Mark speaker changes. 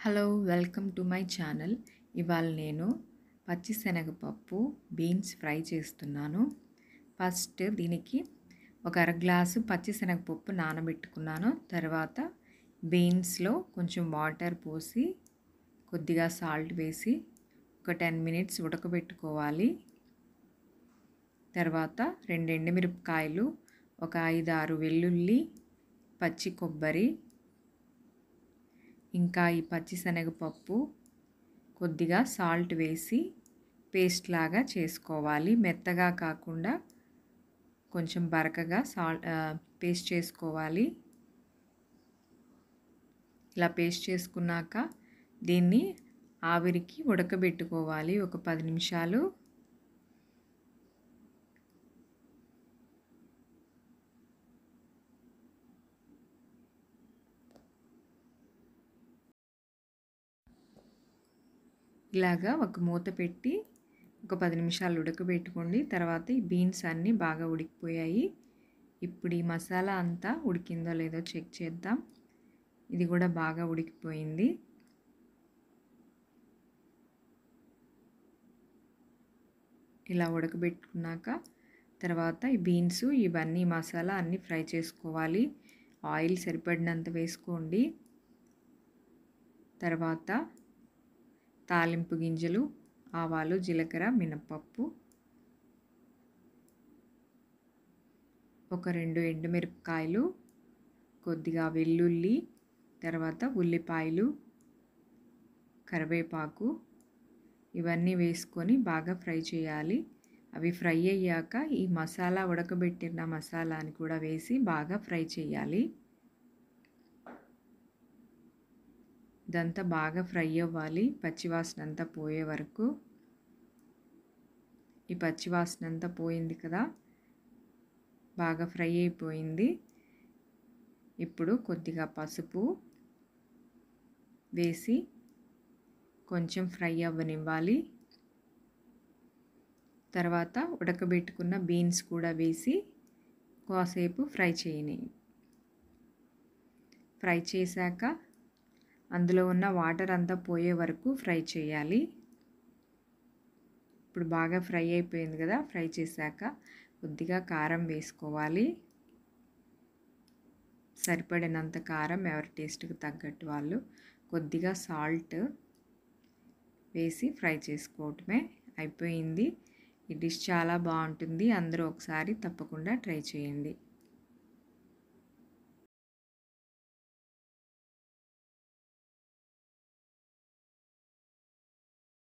Speaker 1: hello welcome to my channel ఇవాళ నేను పచ్చిశనగపప్పు బీన్స్ ఫ్రై చేస్తున్నాను ఫస్ట్ దీనికి ఒక అర గ్లాసు పచ్చిశనగపప్పు నానబెట్టుకున్నాను తర్వాత బీన్స్లో కొంచెం వాటర్ పోసి కొద్దిగా సాల్ట్ వేసి ఒక టెన్ మినిట్స్ ఉడకబెట్టుకోవాలి తర్వాత రెండు ఎండుమిరపకాయలు ఒక ఐదు ఆరు వెల్లుల్లి పచ్చి కొబ్బరి ఇంకా ఈ పచ్చిశనగపప్పు కొద్దిగా సాల్ట్ వేసి పేస్ట్ లాగా చేసుకోవాలి మెత్తగా కాకుండా కొంచెం బరకగా సాల్ట్ పేస్ట్ చేసుకోవాలి ఇలా పేస్ట్ చేసుకున్నాక దీన్ని ఆవిరికి ఉడకబెట్టుకోవాలి ఒక పది నిమిషాలు ఇలాగా ఒక మూత పెట్టి ఒక పది నిమిషాలు ఉడకబెట్టుకోండి తర్వాత ఈ బీన్స్ అన్నీ బాగా ఉడికిపోయాయి ఇప్పుడు ఈ మసాలా అంతా ఉడికిందో లేదో చెక్ చేద్దాం ఇది కూడా బాగా ఉడికిపోయింది ఇలా ఉడకబెట్టుకున్నాక తర్వాత ఈ బీన్స్ ఇవన్నీ మసాలా అన్నీ ఫ్రై చేసుకోవాలి ఆయిల్ సరిపడినంత వేసుకోండి తర్వాత తాలింపు గింజలు ఆవాలు జీలకర్ర మినపప్పు ఒక రెండు ఎండుమిరపకాయలు కొద్దిగా వెల్లుల్లి తర్వాత ఉల్లిపాయలు కరివేపాకు ఇవన్నీ వేసుకొని బాగా ఫ్రై చేయాలి అవి ఫ్రై అయ్యాక ఈ మసాలా ఉడకబెట్టిన మసాలాని కూడా వేసి బాగా ఫ్రై చేయాలి ఇదంతా బాగా ఫ్రై అవ్వాలి పచ్చివాసన అంతా పోయే వరకు ఈ పచ్చివాసన అంతా పోయింది కదా బాగా ఫ్రై అయిపోయింది ఇప్పుడు కొద్దిగా పసుపు వేసి కొంచెం ఫ్రై అవ్వనివ్వాలి తర్వాత ఉడకబెట్టుకున్న బీన్స్ కూడా వేసి కాసేపు ఫ్రై చేయని ఫ్రై చేశాక అందులో ఉన్న వాటర్ అంతా పోయే వరకు ఫ్రై చేయాలి ఇప్పుడు బాగా ఫ్రై అయిపోయింది కదా ఫ్రై చేశాక కొద్దిగా కారం వేసుకోవాలి సరిపడినంత కారం ఎవరి టేస్ట్కి తగ్గట్టు వాళ్ళు కొద్దిగా సాల్ట్ వేసి ఫ్రై చేసుకోవటమే అయిపోయింది ఈ డిష్ చాలా బాగుంటుంది అందరూ ఒకసారి తప్పకుండా ట్రై చేయండి